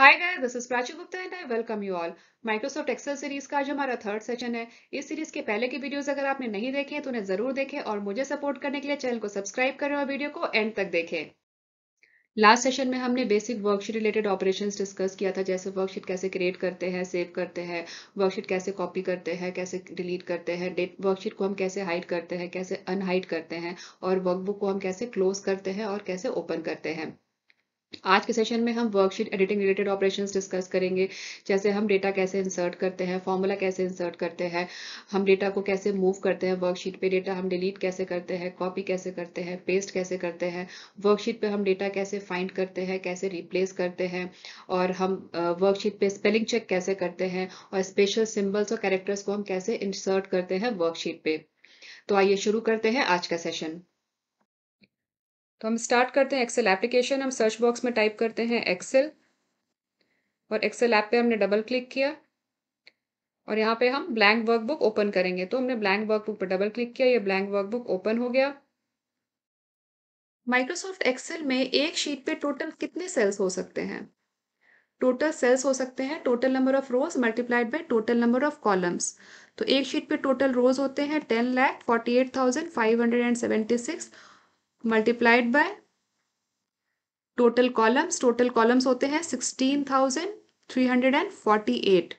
Hi guys this is Prachi Gupta and I welcome you all Microsoft Excel series का आज हमारा third session है इस सीरीज के पहले के वीडियोस अगर आपने नहीं देखे तो उन्हें जरूर देखें और मुझे सपोर्ट करने के लिए चैनल को सब्सक्राइब करें और वीडियो को एंड तक देखें लास्ट सेशन में हमने basic worksheet related operations discuss किया था जैसे वर्कशीट कैसे क्रिएट करते हैं सेव करते हैं वर्कशीट कैसे कॉपी करते हैं कैसे डिलीट करते हैं वर्कशीट को हम कैसे हाइड करते हैं कैसे अनहाइड करते हैं और वर्कबुक को हम कैसे क्लोज करते हैं और कैसे ओपन करते हैं आज के सेशन में हम worksheet editing related operations discuss करेंगे जैसे हम डेटा कैसे इंसर्ट करते हैं फॉर्मूला कैसे इंसर्ट करते हैं हम डेटा को कैसे मूव करते हैं वर्कशीट पे डेटा हम डिलीट कैसे करते हैं कॉपी कैसे करते हैं पेस्ट कैसे करते हैं वर्कशीट पे हम डेटा कैसे फाइंड करते हैं कैसे रिप्लेस करते हैं और हम वर्कशीट पे स्पेलिंग चेक कैसे करते हैं और स्पेशल सिम्बल्स और कैरेक्टर्स को हम कैसे इंसर्ट करते हैं वर्कशीट पे तो आइए शुरू करते हैं आज का सेशन तो हम स्टार्ट करते हैं एक्सेल एप्लीकेशन हम सर्च बॉक्स में टाइप करते हैं एक्सेल और एक्सेल ऐप पे हमने डबल क्लिक किया और यहाँ पे हम ब्लैंक वर्कबुक ओपन करेंगे तो हमने ब्लैंक वर्कबुक पर डबल क्लिक किया ये ब्लैंक वर्कबुक ओपन हो गया माइक्रोसॉफ्ट एक्सेल में एक शीट पे टोटल कितने सेल्स हो सकते हैं टोटल सेल्स हो सकते हैं total number of rows multiplied by total number of columns तो एक शीट पे टोटल रोज होते हैं ten lakh forty eight thousand five hundred and seventy six multiplied by total columns total columns होते हैं sixteen thousand three hundred and forty eight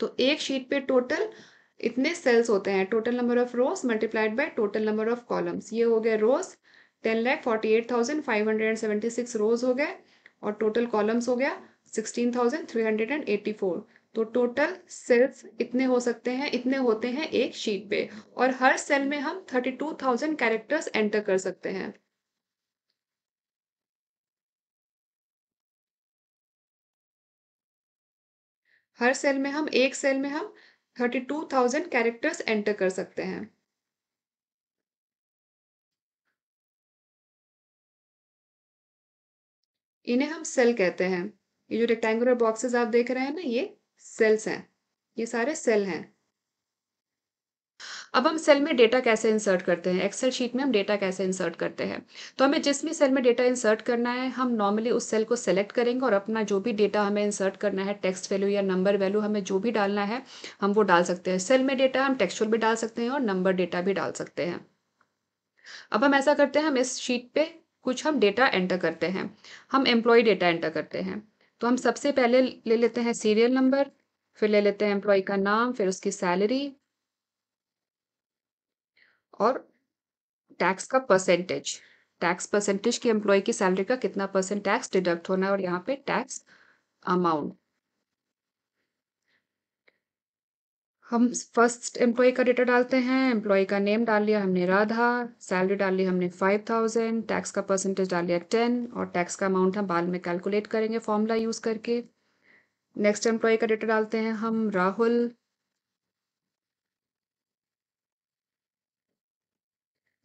तो एक sheet पे टोटल इतने सेल्स होते हैं total number of rows multiplied by total number of columns ये हो गए रोज ten lakh forty eight thousand five hundred and seventy six rows हो गए और टोटल कॉलम्स हो गया sixteen thousand three hundred and eighty four तो टोटल सेल्स इतने हो सकते हैं इतने होते हैं एक शीट पे और हर सेल में हम 32,000 कैरेक्टर्स एंटर कर सकते हैं हर सेल में हम एक सेल में हम 32,000 कैरेक्टर्स एंटर कर सकते हैं इन्हें हम सेल कहते हैं ये जो रेक्टेंगुलर बॉक्सेस आप देख रहे हैं ना ये सेल्स हैं ये सारे सेल हैं अब हम सेल में डेटा कैसे इंसर्ट करते हैं एक्सेल शीट में हम डेटा कैसे इंसर्ट करते हैं तो हमें जिस भी सेल में डेटा इंसर्ट करना है हम नॉर्मली उस सेल को सेलेक्ट करेंगे और अपना जो भी डेटा हमें इंसर्ट करना है टेक्स्ट वैल्यू या नंबर वैल्यू हमें जो भी डालना है हम वो डाल सकते हैं सेल में डेटा हम टेक्सचुअल भी डाल सकते हैं और नंबर डेटा भी डाल सकते हैं अब हम ऐसा करते हैं हम इस शीट पर कुछ हम डेटा एंटर करते हैं हम एम्प्लॉय डेटा एंटर करते हैं तो हम सबसे पहले ले लेते हैं सीरियल नंबर फिर ले लेते हैं एम्प्लॉय का नाम फिर उसकी सैलरी और टैक्स का परसेंटेज टैक्स परसेंटेज की एम्प्लॉय की सैलरी का कितना परसेंट टैक्स डिडक्ट होना है और यहाँ पे टैक्स अमाउंट हम फर्स्ट एम्प्लॉय का डेटा डालते हैं एम्प्लॉय का नेम डाल लिया हमने राधा सैलरी डाल ली हमने फाइव थाउजेंड टैक्स का परसेंटेज डाल लिया टेन और टैक्स का अमाउंट हम बाद में कैलकुलेट करेंगे फॉर्मूला यूज़ करके नेक्स्ट एम्प्लॉय का डेटा डालते हैं हम राहुल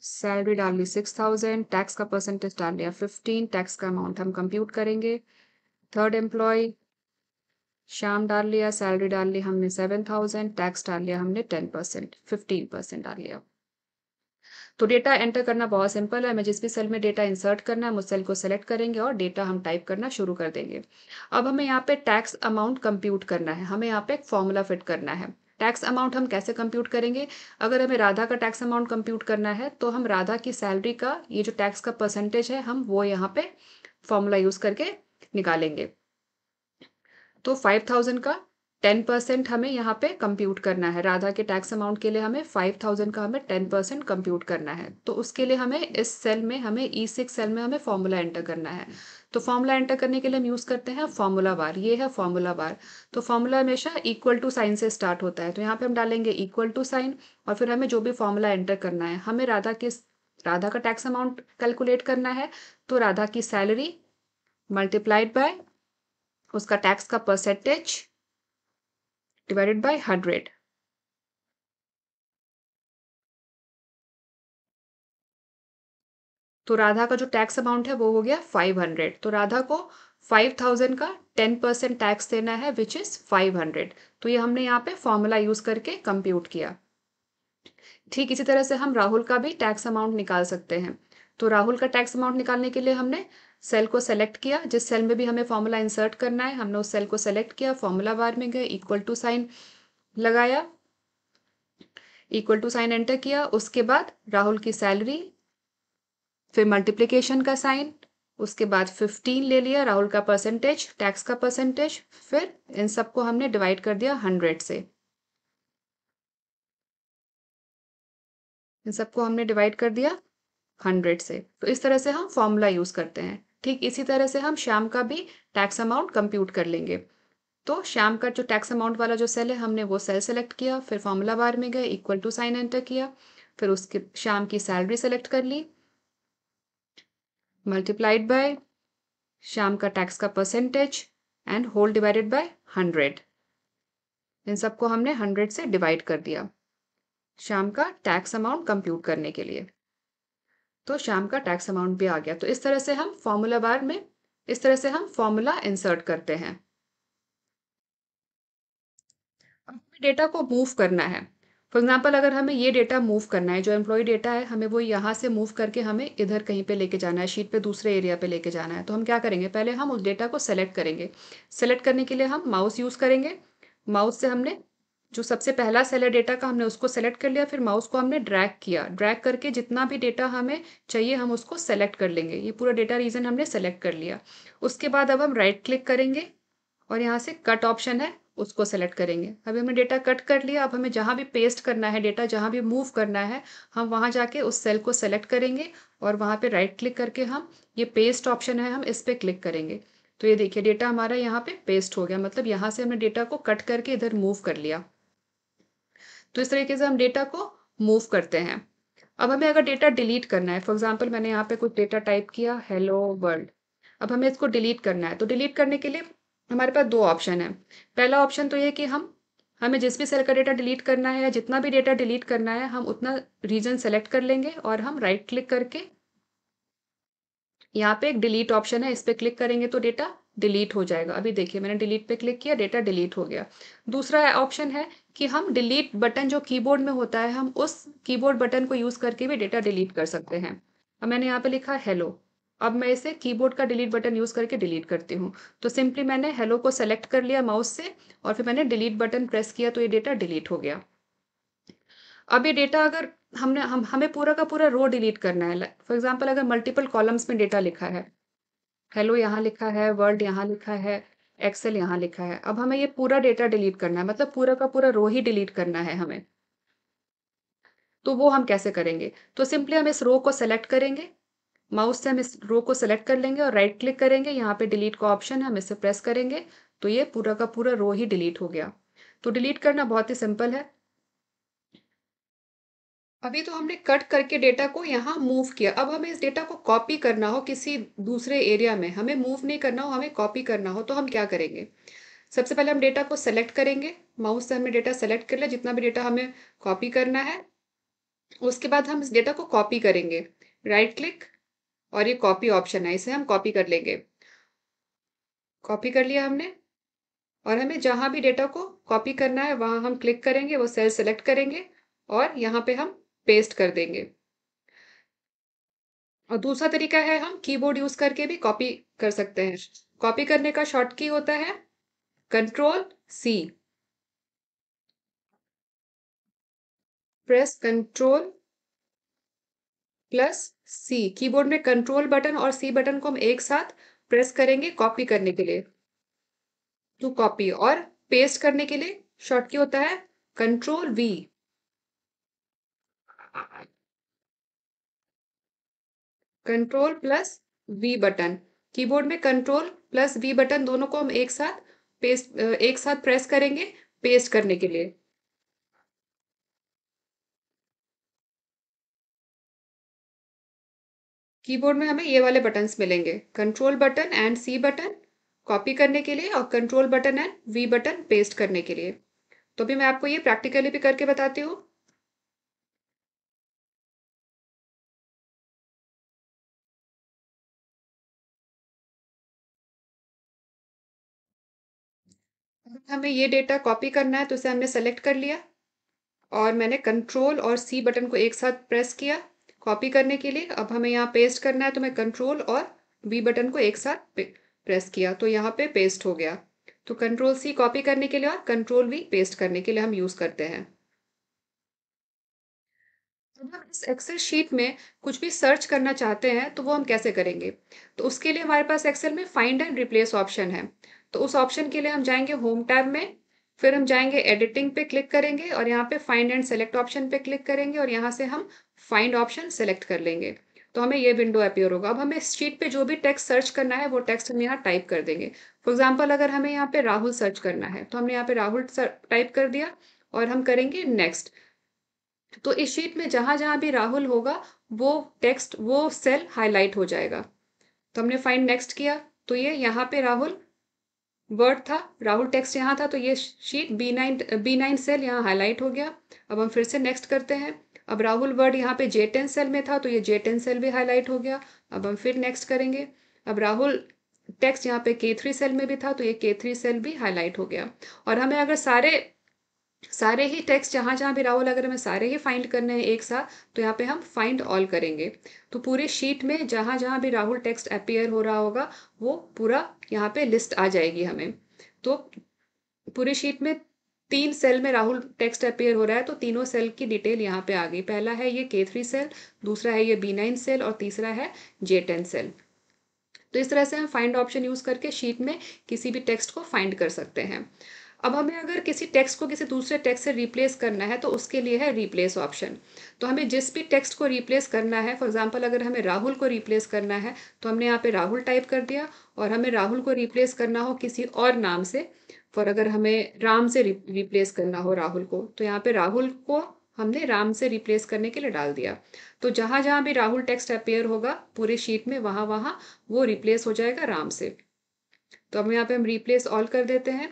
सैलरी डाल ली सिक्स थाउजेंड टैक्स का परसेंटेज डाल लिया फिफ्टीन टैक्स का अमाउंट हम कंप्यूट करेंगे थर्ड एम्प्लॉय शाम डाल लिया सैलरी डाल ली हमने सेवन थाउजेंड टैक्स डाल लिया हमने टेन परसेंट फिफ्टीन परसेंट डाल लिया तो डेटा एंटर करना बहुत सिंपल है हमें जिस भी सेल में डेटा इंसर्ट करना है हम उस सेल को सेलेक्ट करेंगे और डेटा हम टाइप करना शुरू कर देंगे अब हमें यहाँ पे टैक्स अमाउंट कंप्यूट करना है हमें यहाँ पे एक फॉर्मूला फिट करना है टैक्स अमाउंट हम कैसे कंप्यूट करेंगे अगर हमें राधा का टैक्स अमाउंट कंप्यूट करना है तो हम राधा की सैलरी का ये जो टैक्स का परसेंटेज है हम वो यहाँ पे फॉर्मूला यूज़ करके निकालेंगे तो फाइव थाउजेंड का टेन परसेंट हमें यहाँ पे कंप्यूट करना है राधा के टैक्स अमाउंट के लिए हमें फाइव थाउजेंड का हमें टेन परसेंट कंप्यूट करना है तो उसके लिए हमें इस सेल में हमें ई सिक्स सेल में हमें फॉर्मूला एंटर करना है तो फॉर्मूला एंटर करने के लिए हम यूज़ करते हैं फॉर्मूला बार ये है फॉर्मूला बार तो फॉर्मूला हमेशा इक्वल टू साइन से स्टार्ट होता है तो यहाँ पे हम डालेंगे इक्वल टू साइन और फिर हमें जो भी फॉर्मूला एंटर करना है हमें राधा के राधा का टैक्स अमाउंट कैलकुलेट करना है तो राधा की सैलरी मल्टीप्लाइड बाय उसका टैक्स का परसेंटेज divided by 100. तो राधा का जो टैक्स अमाउंट है वो हो गया 500 तो राधा को 5000 का 10 परसेंट टैक्स देना है विच इज़ 500 तो ये हमने यहाँ पे फॉर्मूला यूज़ करके कंप्यूट किया ठीक इसी तरह से हम राहुल का भी टैक्स अमाउंट निकाल सकते हैं तो राहुल का टैक्स अमाउंट निकालने के लिए हमने सेल को सेलेक्ट किया जिस सेल में भी हमें फॉर्मूला इंसर्ट करना है हमने उस सेल को सेलेक्ट किया फॉर्मूला बार में गए इक्वल टू साइन लगाया इक्वल टू साइन एंटर किया उसके बाद राहुल की सैलरी फिर मल्टीप्लीकेशन का साइन उसके बाद फिफ्टीन ले लिया राहुल का परसेंटेज टैक्स का परसेंटेज फिर इन सबको हमने डिवाइड कर दिया हंड्रेड से इन सबको हमने डिवाइड कर दिया हंड्रेड से तो इस तरह से हम फॉर्मूला यूज़ करते हैं ठीक इसी तरह से हम शाम का भी टैक्स अमाउंट कंप्यूट कर लेंगे तो शाम का जो टैक्स अमाउंट वाला जो सेल है हमने वो सेल सेलेक्ट किया फिर फॉर्मूला बार में गए इक्वल टू साइन एंटर किया फिर उसके शाम की सैलरी सेलेक्ट कर ली मल्टीप्लाइड बाय शाम का टैक्स का percentage and whole divided by hundred इन सबको हमने हंड्रेड से डिवाइड कर दिया शाम का टैक्स अमाउंट कंप्यूट करने के लिए तो शाम का टैक्स अमाउंट भी आ गया तो इस तरह से हम फॉर्मूला बार में इस तरह से हम फॉर्मूला इंसर्ट करते हैं हमें डेटा को मूव करना है फॉर एग्जाम्पल अगर हमें ये डेटा मूव करना है जो एम्प्लॉय डेटा है हमें वो यहाँ से मूव करके हमें इधर कहीं पे लेके जाना है शीट पे दूसरे एरिया पे लेके जाना है तो हम क्या करेंगे पहले हम उस डेटा को सेलेक्ट करेंगे सेलेक्ट करने के लिए हम माउस यूज़ करेंगे माउस से हमने जो सबसे पहला सेलर डेटा का हमने उसको सेलेक्ट कर लिया फिर माउस को हमने ड्रैग किया ड्रैग करके जितना भी डेटा हमें चाहिए हम उसको सेलेक्ट कर लेंगे ये पूरा डेटा रीजन हमने सेलेक्ट कर लिया उसके बाद अब हम राइट क्लिक करेंगे और यहाँ से कट ऑप्शन है उसको सेलेक्ट करेंगे अभी हमने डेटा कट कर लिया अब हमें जहाँ भी पेस्ट करना है डेटा जहाँ भी मूव करना है हम वहाँ जाके उस सेल को सेलेक्ट करेंगे और वहाँ पे राइट क्लिक करके हम ये पेस्ट ऑप्शन है हम इस पर क्लिक करेंगे तो ये देखिए डेटा हमारा यहाँ पे पेस्ट हो गया मतलब यहाँ से हमने डेटा को कट करके इधर मूव कर लिया तो इस तरीके से हम डेटा को मूव करते हैं अब हमें अगर डेटा डिलीट करना है फॉर एग्जाम्पल मैंने यहाँ पे कुछ डेटा टाइप किया हेलो वर्ल्ड अब हमें इसको डिलीट करना है तो डिलीट करने के लिए हमारे पास दो ऑप्शन है पहला ऑप्शन तो ये कि हम हमें जिस भी सेल का डेटा डिलीट करना है या जितना भी डेटा डिलीट करना है हम उतना रीजन सेलेक्ट कर लेंगे और हम राइट right क्लिक करके यहाँ पे एक डिलीट ऑप्शन है इस पर क्लिक करेंगे तो डेटा डिलीट हो जाएगा अभी देखिए मैंने डिलीट पे क्लिक किया डेटा डिलीट हो गया दूसरा ऑप्शन है कि हम डिलीट बटन जो कीबोर्ड में होता है हम उस कीबोर्ड बटन को यूज़ करके भी डेटा डिलीट कर सकते हैं अब मैंने यहाँ पे लिखा हेलो अब मैं इसे कीबोर्ड का डिलीट बटन यूज़ करके डिलीट करती हूँ तो सिंपली मैंने हेलो को सेलेक्ट कर लिया माउस से और फिर मैंने डिलीट बटन प्रेस किया तो ये डेटा डिलीट हो गया अब ये डेटा अगर हमने हम हमें पूरा का पूरा रो डिलीट करना है फॉर एग्जाम्पल अगर मल्टीपल कॉलम्स में डेटा लिखा है हेलो यहाँ लिखा है, वर्ल्ड यहाँ लिखा है, एक्सेल यहाँ लिखा है। अब हमें ये पूरा डेटा डिलीट करना है मतलब पूरा का पूरा रो ही डिलीट करना है हमें। तो वो हम कैसे करेंगे? तो सिंपली हम इस रो को सेलेक्ट करेंगे, माउस से हम इस रो को सेलेक्ट कर लेंगे और राइट क्लिक करेंगे, यहाँ पे डिलीट का ऑप्शन है, हम इसे प्रेस करेंगे, तो ये पूरा का पूरा रो ही डिलीट हो गया। तो डिलीट करना बहुत ही सिंपल है। अभी तो हमने कट करके डेटा को यहाँ मूव किया अब हमें इस डेटा को कॉपी करना हो किसी दूसरे एरिया में हमें मूव नहीं करना हो हमें कॉपी करना हो तो हम क्या करेंगे सबसे पहले हम डेटा को सेलेक्ट करेंगे माउस से हमने डेटा सेलेक्ट कर लिया जितना भी डेटा हमें कॉपी करना है उसके बाद हम इस डेटा को कॉपी करेंगे राइट क्लिक और ये कॉपी ऑप्शन है इसे हम कॉपी कर लेंगे कॉपी कर लिया हमने और हमें जहाँ भी डेटा को कॉपी करना है वहाँ हम क्लिक करेंगे वो सेल सेलेक्ट करेंगे और यहाँ पे हम पेस्ट कर देंगे और दूसरा तरीका है हम कीबोर्ड यूज करके भी कॉपी कर सकते हैं कॉपी करने का शॉर्ट की होता है control C press control plus C keyboard में कंट्रोल बटन और सी बटन को हम एक साथ प्रेस करेंगे कॉपी करने के लिए टू कॉपी और पेस्ट करने के लिए शॉर्ट की होता है control V control plus V button keyboard में कंट्रोल प्लस वी बटन दोनों को हम एक साथ पेस्ट एक साथ प्रेस करेंगे पेस्ट करने के लिए कीबोर्ड में हमें ये वाले बटन्स मिलेंगे control button and C button copy करने के लिए और control button and V button paste करने के लिए तो अभी मैं आपको ये प्रैक्टिकली भी करके बताती हूँ हमें ये डेटा कॉपी करना है तो इसे हमने सेलेक्ट कर लिया और मैंने कंट्रोल और सी बटन को एक साथ प्रेस किया कॉपी करने के लिए अब हमें यहाँ पेस्ट करना है तो मैं कंट्रोल और बी बटन को एक साथ प्रेस किया तो यहाँ पे पेस्ट हो गया तो कंट्रोल सी कॉपी करने के लिए और कंट्रोल वी पेस्ट करने के लिए हम यूज़ करते हैं जब हम इस एक्सेल शीट में कुछ भी सर्च करना चाहते हैं तो वो हम कैसे करेंगे तो उसके लिए हमारे पास एक्सेल में फाइंड एंड रिप्लेस ऑप्शन है तो उस ऑप्शन के लिए हम जाएंगे होम टैब में फिर हम जाएंगे एडिटिंग पे क्लिक करेंगे और यहाँ पे फाइंड एंड सेलेक्ट ऑप्शन पे क्लिक करेंगे और यहाँ से हम फाइंड ऑप्शन सेलेक्ट कर लेंगे तो हमें ये विंडो अपियर होगा अब हमें शीट पे जो भी टेक्स्ट सर्च करना है वो टेक्स्ट हम यहाँ टाइप कर देंगे फॉर एग्जाम्पल अगर हमें यहाँ पे राहुल सर्च करना है तो हमने यहाँ पे राहुल टाइप कर दिया और हम करेंगे नेक्स्ट तो इस शीट में जहाँ जहाँ भी राहुल होगा वो टेक्स्ट वो सेल हाईलाइट हो जाएगा तो हमने फाइंड नेक्स्ट किया तो ये यहाँ पे राहुल वर्ड था राहुल टेक्स्ट यहाँ था तो ये sheet B nine B nine cell यहाँ हाईलाइट हो गया अब हम फिर से नेक्स्ट करते हैं अब राहुल वर्ड यहाँ पे जे टेन सेल में था तो ये जे टेन सेल भी हाईलाइट हो गया अब हम फिर नेक्स्ट करेंगे अब राहुल टेक्स्ट यहाँ पे के थ्री सेल में भी था तो ये के थ्री सेल भी हाईलाइट हो गया और हमें अगर सारे सारे ही टेक्स्ट जहाँ जहाँ भी राहुल अगर हमें सारे ही फाइंड करने हैं एक साथ तो यहाँ पे हम फाइंड ऑल करेंगे तो पूरे शीट में जहाँ जहाँ भी राहुल टेक्स्ट अपीयर हो रहा होगा वो पूरा यहाँ पे लिस्ट आ जाएगी हमें तो पूरे शीट में तीन सेल में राहुल टेक्स्ट अपेयर हो रहा है तो तीनों सेल की डिटेल यहाँ पे आ गई पहला है ये के थ्री सेल दूसरा है ये बी नाइन सेल और तीसरा है जे टेन सेल तो इस तरह से हम फाइंड ऑप्शन यूज़ करके शीट में किसी भी टेक्स्ट को फाइंड कर सकते हैं अब हमें अगर किसी टेक्स्ट को किसी दूसरे टेक्स्ट से रिप्लेस करना है तो उसके लिए है रिप्लेस ऑप्शन तो हमें जिस भी टेक्स्ट को रिप्लेस करना है फॉर एग्जांपल अगर हमें राहुल को रिप्लेस करना है तो हमने यहाँ पे राहुल टाइप कर दिया और हमें राहुल को रिप्लेस करना हो किसी और नाम से फॉर अगर हमें राम से रिप्लेस करना हो राहुल को तो यहाँ पर राहुल को हमने राम से रिप्लेस करने के लिए डाल दिया तो जहाँ जहाँ भी राहुल टेक्स्ट अपेयर होगा पूरे शीट में वहाँ वहाँ वो रिप्लेस हो जाएगा राम से तो अब यहाँ पे हम रिप्लेस ऑल कर देते हैं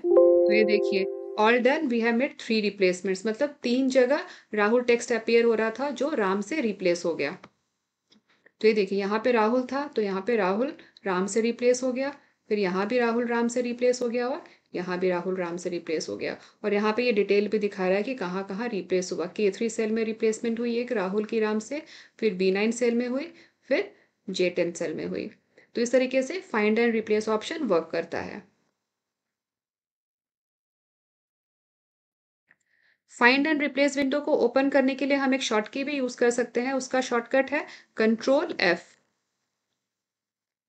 तो ये देखिए all done we have made three replacements मतलब तीन जगह राहुल टेक्स्ट अपेयर हो रहा था जो राम से रिप्लेस हो गया तो ये देखिए यहाँ पे राहुल था तो यहाँ पे राहुल राम से रिप्लेस हो गया फिर यहाँ भी राहुल राम से रिप्लेस हो गया और यहाँ भी राहुल राम से रिप्लेस हो गया और यहाँ पे ये डिटेल भी दिखा रहा है कि कहाँ कहाँ रिप्लेस हुआ के थ्री सेल में रिप्लेसमेंट हुई एक राहुल की राम से फिर बी नाइन सेल में हुई फिर जे टेन सेल में हुई तो इस तरीके से find and replace option work करता है फाइंड एंड रिप्लेस विंडो को ओपन करने के लिए हम एक शॉर्ट की भी यूज कर सकते हैं उसका शॉर्टकट है कंट्रोल एफ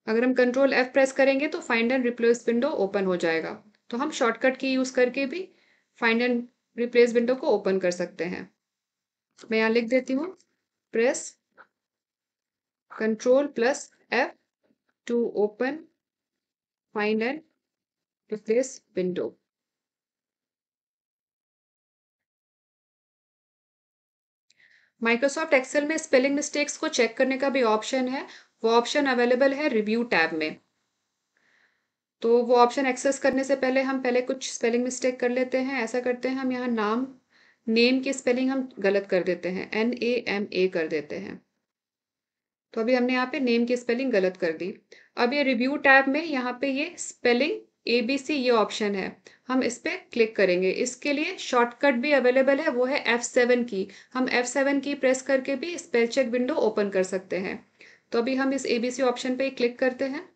अगर हम कंट्रोल एफ प्रेस करेंगे तो find and replace window open हो जाएगा तो हम शॉर्टकट की यूज करके भी फाइंड एंड रिप्लेस विंडो को ओपन कर सकते हैं मैं यहाँ लिख देती हूँ press control plus F to open find and replace window Microsoft Excel में स्पेलिंग मिस्टेक्स को चेक करने का भी ऑप्शन है वो ऑप्शन अवेलेबल है रिव्यू टैब में तो वो ऑप्शन एक्सेस करने से पहले हम पहले कुछ स्पेलिंग मिस्टेक कर लेते हैं ऐसा करते हैं हम यहाँ नाम नेम की स्पेलिंग हम गलत कर देते हैं एन ए एम ए कर देते हैं तो अभी हमने यहाँ पे नेम की स्पेलिंग गलत कर दी अब ये रिव्यू टैब में यहाँ पे ये स्पेलिंग ए बी सी ये ऑप्शन है हम इस पर क्लिक करेंगे इसके लिए शॉर्टकट भी अवेलेबल है वो है एफ सेवन की हम एफ सेवन की प्रेस करके भी स्पेल चेक विंडो ओपन कर सकते हैं तो अभी हम इस ए बी सी ऑप्शन पे क्लिक करते हैं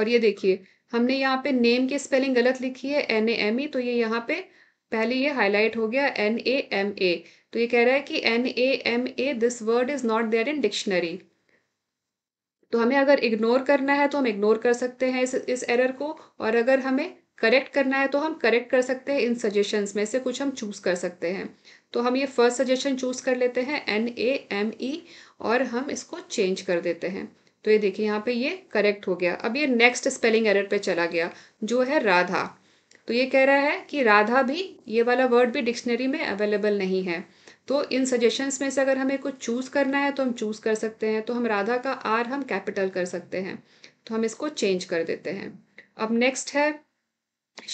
और ये देखिए हमने यहाँ पे नेम की स्पेलिंग गलत लिखी है एन ए एम ई तो ये यहाँ पे पहले ये हाईलाइट हो गया एन ए एम ए तो ये कह रहा है कि N A M A this word is not there in dictionary तो हमें अगर इग्नोर करना है तो हम इग्नोर कर सकते हैं इस इस एरर को और अगर हमें करेक्ट करना है तो हम करेक्ट कर सकते हैं इन सजेशंस में से कुछ हम चूज़ कर सकते हैं तो हम ये फर्स्ट सजेशन चूज़ कर लेते हैं एन ए एम ई और हम इसको चेंज कर देते हैं तो ये देखिए यहाँ पे ये करेक्ट हो गया अब ये नेक्स्ट स्पेलिंग एरर पे चला गया जो है राधा तो ये कह रहा है कि राधा भी ये वाला वर्ड भी डिक्शनरी में अवेलेबल नहीं है तो इन सजेशंस में से अगर हमें कुछ चूज़ करना है तो हम चूज़ कर सकते हैं तो हम राधा का आर हम कैपिटल कर सकते हैं तो हम इसको चेंज कर देते हैं अब नेक्स्ट है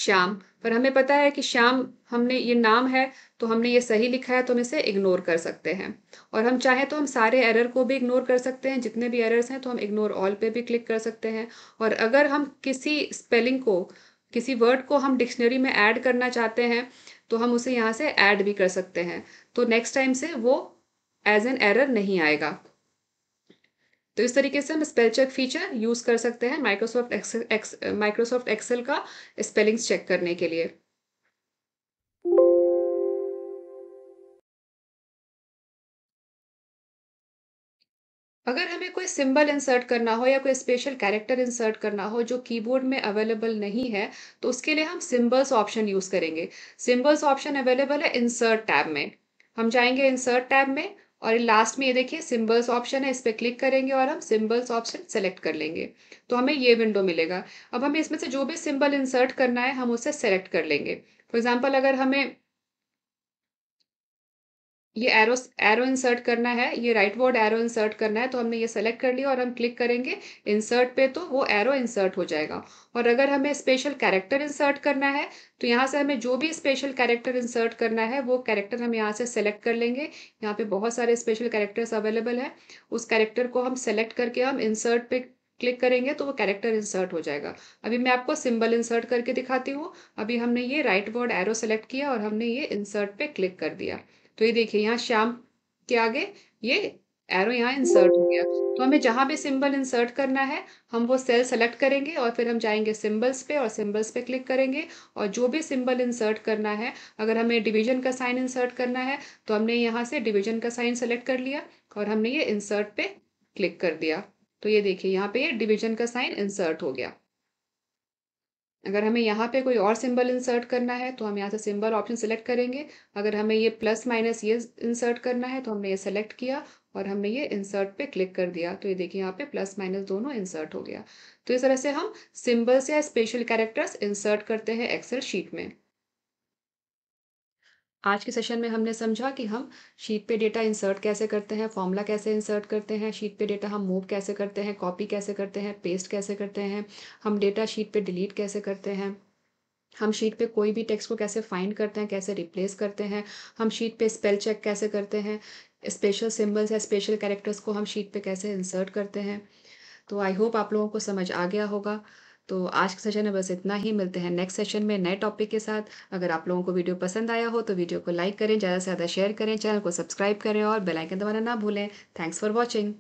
श्याम पर हमें पता है कि श्याम हमने ये नाम है तो हमने ये सही लिखा है तो हम इसे इग्नोर कर सकते हैं और हम चाहें तो हम सारे एरर को भी इग्नोर कर सकते हैं जितने भी एरर्स हैं तो हम इग्नोर ऑल पे भी क्लिक कर सकते हैं और अगर हम किसी स्पेलिंग को किसी वर्ड को हम डिक्शनरी में ऐड करना चाहते हैं तो हम उसे यहाँ से ऐड भी कर सकते हैं तो नेक्स्ट टाइम से वो एज एन एरर नहीं आएगा तो इस तरीके से हम स्पेल चेक फीचर यूज़ कर सकते हैं माइक्रोसॉफ्ट एक्सेल माइक्रोसॉफ्ट एक्सेल का स्पेलिंग्स चेक करने के लिए अगर हमें कोई सिंबल इंसर्ट करना हो या कोई स्पेशल कैरेक्टर इंसर्ट करना हो जो कीबोर्ड में अवेलेबल नहीं है तो उसके लिए हम सिंबल्स ऑप्शन यूज़ करेंगे सिंबल्स ऑप्शन अवेलेबल है इंसर्ट टैब में हम जाएंगे इंसर्ट टैब में और लास्ट में ये देखिए सिंबल्स ऑप्शन है इस पर क्लिक करेंगे और हम सिंबल्स ऑप्शन सेलेक्ट कर लेंगे तो हमें ये विंडो मिलेगा अब हमें इसमें से जो भी सिंबल इंसर्ट करना है हम उसे सेलेक्ट कर लेंगे फॉर एग्जाम्पल अगर हमें ये एरो एरो इंसर्ट करना है ये राइट वर्ड एरो इंसर्ट करना है तो हमने ये सेलेक्ट कर लिया और हम क्लिक करेंगे इंसर्ट पे तो वो एरो इंसर्ट हो जाएगा और अगर हमें स्पेशल कैरेक्टर इंसर्ट करना है तो यहाँ से हमें जो भी स्पेशल कैरेक्टर इंसर्ट करना है वो कैरेक्टर हम यहाँ से सेलेक्ट कर लेंगे यहाँ पे बहुत सारे स्पेशल कैरेक्टर्स अवेलेबल हैं उस कैरेक्टर को हम सेलेक्ट करके हम इंसर्ट पे क्लिक करेंगे तो वो कैरेक्टर इंसर्ट हो जाएगा अभी मैं आपको सिंबल इंसर्ट करके दिखाती हूँ अभी हमने ये राइट वर्ड एरो सेलेक्ट किया और हमने ये इंसर्ट पे क्लिक कर दिया तो ये देखिए यहाँ श्याम के आगे ये एरो यहाँ इंसर्ट हो गया तो हमें जहाँ पे सिंबल इंसर्ट करना है हम वो सेल सेलेक्ट करेंगे और फिर हम जाएंगे सिंबल्स पे और सिंबल्स पे क्लिक करेंगे और जो भी सिंबल इंसर्ट करना है अगर हमें डिवीजन का साइन इंसर्ट करना है तो हमने यहाँ से डिवीजन का साइन सेलेक्ट कर लिया और हमने ये इंसर्ट पे क्लिक कर दिया तो ये देखिए यहाँ पे ये डिवीजन का साइन इंसर्ट हो गया अगर हमें यहाँ पे कोई और सिंबल इंसर्ट करना है तो हम यहाँ से सिंबल ऑप्शन सेलेक्ट करेंगे अगर हमें ये प्लस माइनस ये इंसर्ट करना है तो हमने ये सेलेक्ट किया और हमने ये इंसर्ट पे क्लिक कर दिया तो ये देखिए यहाँ पे प्लस माइनस दोनों इंसर्ट हो गया तो इस तरह से हम सिंबल्स या स्पेशल कैरेक्टर्स इंसर्ट करते हैं एक्सेल शीट में आज के सेशन में हमने समझा कि हम शीट पे डेटा इंसर्ट कैसे करते हैं फॉर्मूला कैसे इंसर्ट करते हैं शीट पे डेटा हम मूव कैसे करते हैं कॉपी कैसे करते हैं पेस्ट कैसे करते हैं हम डेटा शीट पे डिलीट कैसे करते हैं हम शीट पे कोई भी टेक्स्ट को कैसे फाइंड करते हैं कैसे रिप्लेस करते हैं हम शीट पे स्पेल चेक कैसे करते हैं स्पेशल सिम्बल्स या स्पेशल कैरेक्टर्स को हम शीट पे कैसे इंसर्ट करते हैं तो आई होप आप लोगों को समझ आ गया होगा तो आज के सेशन में बस इतना ही मिलते हैं नेक्स्ट सेशन में नए टॉपिक के साथ अगर आप लोगों को वीडियो पसंद आया हो तो वीडियो को लाइक करें ज़्यादा से ज़्यादा शेयर करें चैनल को सब्सक्राइब करें और बेलाइकन दबाना ना भूलें थैंक्स फॉर वॉचिंग